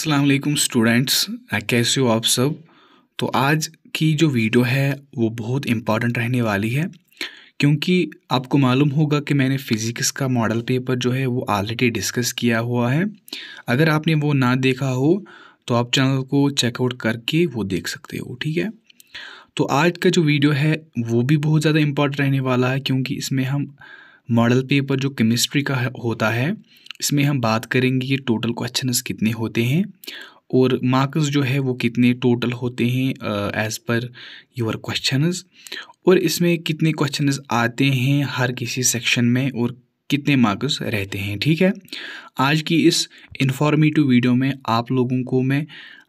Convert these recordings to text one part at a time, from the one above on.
Aslam students कैसे हो आप सब तो आज की जो वीडियो है वो बहुत इम्पॉर्टेंट रहने वाली है क्योंकि आपको मालूम होगा कि मैंने फ़िज़िक्स का मॉडल पेपर जो है वो ऑलरेडी डिस्कस किया हुआ है अगर आपने वो ना देखा हो तो आप चैनल को चेकआउट करके वो देख सकते हो ठीक है तो आज का जो वीडियो है वो भी बहुत ज़्यादा इम्पॉर्टेंट रहने वाला है क्योंकि इसमें हम मॉडल पेपर जो केमिस्ट्री का होता है इसमें हम बात करेंगे कि टोटल क्वेश्चंस कितने होते हैं और मार्क्स जो है वो कितने टोटल होते हैं एज़ पर योर क्वेश्चंस और इसमें कितने क्वेश्चंस आते हैं हर किसी सेक्शन में और कितने मार्क्स रहते हैं ठीक है आज की इस इन्फॉर्मेटिव वीडियो में आप लोगों को मैं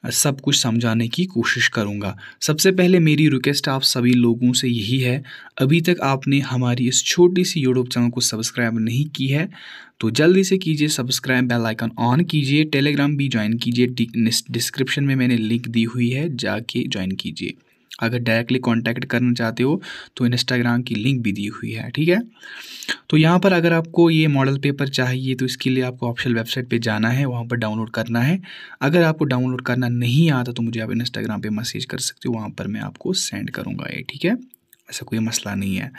सब कुछ समझाने की कोशिश करूँगा सबसे पहले मेरी रिक्वेस्ट आप सभी लोगों से यही है अभी तक आपने हमारी इस छोटी सी यूट्यूब चैनल को सब्सक्राइब नहीं की है तो जल्दी से कीजिए सब्सक्राइब बेल आइकन ऑन कीजिए टेलीग्राम भी ज्वाइन कीजिए डिस्क्रिप्शन में मैंने लिंक दी हुई है जाके ज्वाइन कीजिए अगर डायरेक्टली कॉन्टैक्ट करना चाहते हो तो इंस्टाग्राम की लिंक भी दी हुई है ठीक है तो यहाँ पर अगर आपको ये मॉडल पेपर चाहिए तो इसके लिए आपको ऑप्शन वेबसाइट पे जाना है वहाँ पर डाउनलोड करना है अगर आपको डाउनलोड करना नहीं आता तो मुझे आप इंस्टाग्राम पे मैसेज कर सकते हो वहाँ पर मैं आपको सेंड करूँगा ये ठीक है ऐसा कोई मसला नहीं है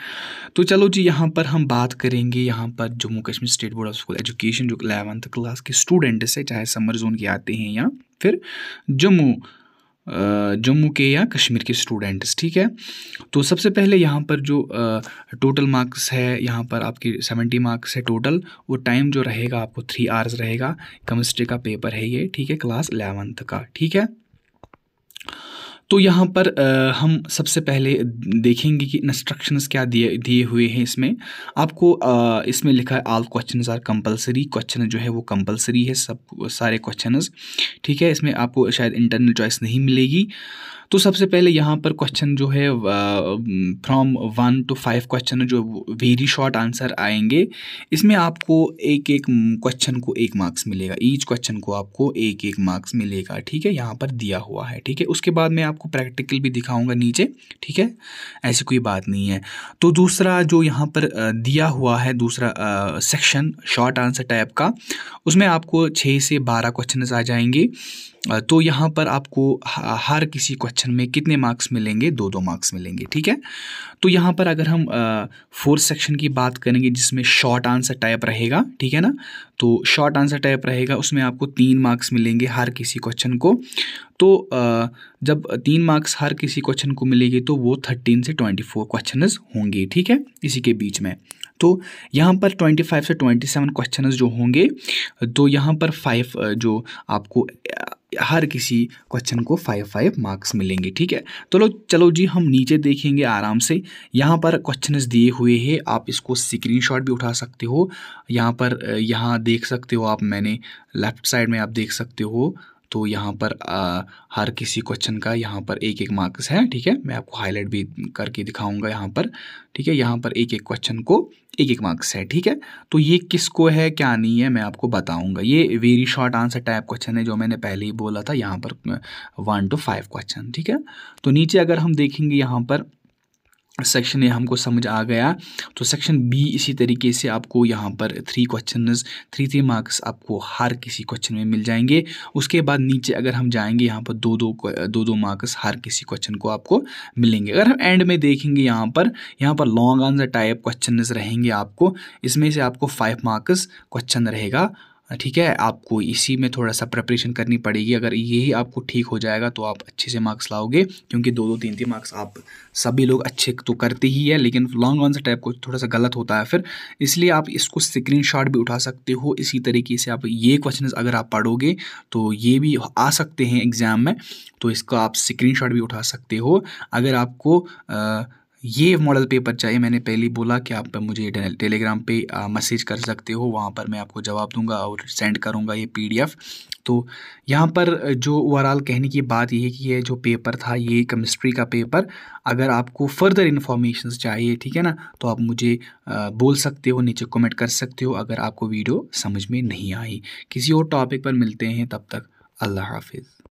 तो चलो जी यहाँ पर हम बात करेंगे यहाँ पर Jammu Kashmir state board of school education जो इलेवंथ क्लास के स्टूडेंट्स है चाहे समर जोन के आते हैं या फिर जम्मू जम्मू के या कश्मीर के स्टूडेंट्स ठीक है तो सबसे पहले यहाँ पर जो टोटल मार्क्स है यहाँ पर आपकी सेवेंटी मार्क्स है टोटल वो टाइम जो रहेगा आपको थ्री आवर्स रहेगा केमिस्ट्री का पेपर है ये ठीक है क्लास एलेवंथ का ठीक है तो यहाँ पर आ, हम सबसे पहले देखेंगे कि इंस्ट्रक्शंस क्या दिए दिए हुए हैं इसमें आपको आ, इसमें लिखा है all question are compulsory question जो है वो कंपलसरी है सब सारे क्वेश्चन ठीक है इसमें आपको शायद इंटरनल चॉइस नहीं मिलेगी तो सबसे पहले यहाँ पर क्वेश्चन जो है from one two five question जो वेरी शॉर्ट आंसर आएंगे इसमें आपको एक एक क्वेश्चन को एक मार्क्स मिलेगा ईच क्वेश्चन को आपको एक एक मार्क्स मिलेगा ठीक है यहाँ पर दिया हुआ है ठीक है उसके बाद में आप आपको प्रैक्टिकल भी दिखाऊंगा नीचे ठीक है ऐसी कोई बात नहीं है तो दूसरा जो यहाँ पर दिया हुआ है दूसरा सेक्शन शॉर्ट आंसर टाइप का उसमें आपको छः से बारह क्वेश्चन आ जाएंगे तो यहाँ पर आपको हर किसी क्वेश्चन में कितने मार्क्स मिलेंगे दो दो मार्क्स मिलेंगे ठीक है तो यहाँ पर अगर हम फोर्थ सेक्शन की बात करेंगे जिसमें शॉर्ट आंसर टाइप रहेगा ठीक है ना तो शॉर्ट आंसर टाइप रहेगा उसमें आपको तीन मार्क्स मिलेंगे हर किसी क्वेश्चन को तो जब तीन मार्क्स हर किसी क्वेश्चन को मिलेगी तो वो थर्टीन से ट्वेंटी फोर क्वेश्चन होंगे ठीक है इसी के बीच में तो यहाँ पर ट्वेंटी फाइव से ट्वेंटी सेवन क्वेश्चन जो होंगे तो यहाँ पर फाइव जो आपको हर किसी क्वेश्चन को फाइव फाइव मार्क्स मिलेंगे ठीक है तो लो चलो जी हम नीचे देखेंगे आराम से यहाँ पर क्वेश्चन दिए हुए हैं आप इसको स्क्रीनशॉट भी उठा सकते हो यहाँ पर यहाँ देख सकते हो आप मैंने लेफ्ट साइड में आप देख सकते हो तो यहाँ पर आ, हर किसी क्वेश्चन का यहाँ पर एक एक मार्क्स है ठीक है मैं आपको हाईलाइट भी करके दिखाऊंगा यहाँ पर ठीक है यहाँ पर एक एक क्वेश्चन को एक एक मार्क्स है ठीक है तो ये किसको है क्या नहीं है मैं आपको बताऊंगा ये very short answer type question है जो मैंने पहले ही बोला था यहाँ पर वन टू फाइव क्वेश्चन ठीक है तो नीचे अगर हम देखेंगे यहाँ पर सेक्शन ये हमको समझ आ गया तो सेक्शन बी इसी तरीके से आपको यहाँ पर three question three three marks आपको हर किसी क्वेश्चन में मिल जाएंगे उसके बाद नीचे अगर हम जाएंगे यहाँ पर दो दो दो दो मार्क्स हर किसी क्वेश्चन को आपको मिलेंगे अगर हम एंड में देखेंगे यहाँ पर यहाँ पर लॉन्ग आंसर टाइप क्वेश्चन रहेंगे आपको इसमें से आपको फाइव मार्क्स क्वेश्चन रहेगा ठीक है आपको इसी में थोड़ा सा प्रिपरेशन करनी पड़ेगी अगर यही आपको ठीक हो जाएगा तो आप अच्छे से मार्क्स लाओगे क्योंकि दो दो तीन तीन मार्क्स आप सभी लोग अच्छे तो करते ही है लेकिन लॉन्ग आंसर टाइप को थोड़ा सा गलत होता है फिर इसलिए आप इसको शॉट भी उठा सकते हो इसी तरीके से आप ये क्वेश्चन अगर आप पढ़ोगे तो ये भी आ सकते हैं एग्ज़ाम में तो इसका आप शॉट भी उठा सकते हो अगर आपको आ, ये मॉडल पेपर चाहिए मैंने पहले बोला कि आप मुझे टेलीग्राम पे मैसेज कर सकते हो वहाँ पर मैं आपको जवाब दूंगा और सेंड करूँगा ये पीडीएफ तो यहाँ पर जो ओवरऑल कहने की बात ये है कि ये जो पेपर था ये केमिस्ट्री का पेपर अगर आपको फर्दर इन्फॉर्मेशन चाहिए ठीक है ना तो आप मुझे बोल सकते हो नीचे कमेंट कर सकते हो अगर आपको वीडियो समझ में नहीं आई किसी और टॉपिक पर मिलते हैं तब तक अल्लाह हाफिज़